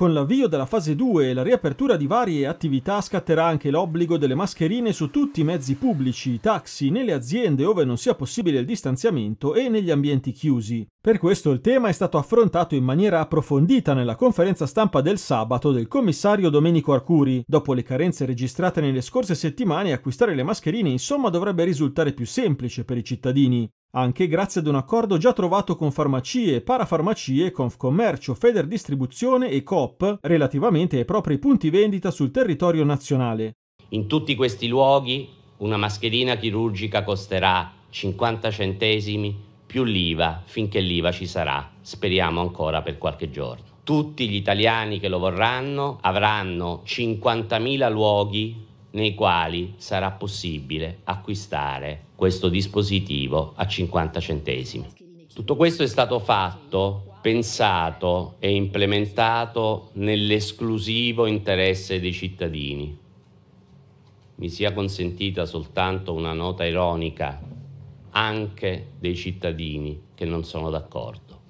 Con l'avvio della fase 2 e la riapertura di varie attività scatterà anche l'obbligo delle mascherine su tutti i mezzi pubblici, taxi, nelle aziende dove non sia possibile il distanziamento e negli ambienti chiusi. Per questo il tema è stato affrontato in maniera approfondita nella conferenza stampa del sabato del commissario Domenico Arcuri. Dopo le carenze registrate nelle scorse settimane, acquistare le mascherine insomma dovrebbe risultare più semplice per i cittadini anche grazie ad un accordo già trovato con farmacie, parafarmacie, Confcommercio, Feder Distribuzione e Coop relativamente ai propri punti vendita sul territorio nazionale. In tutti questi luoghi una mascherina chirurgica costerà 50 centesimi più l'IVA finché l'IVA ci sarà, speriamo ancora per qualche giorno. Tutti gli italiani che lo vorranno avranno 50.000 luoghi nei quali sarà possibile acquistare questo dispositivo a 50 centesimi. Tutto questo è stato fatto, pensato e implementato nell'esclusivo interesse dei cittadini. Mi sia consentita soltanto una nota ironica anche dei cittadini che non sono d'accordo.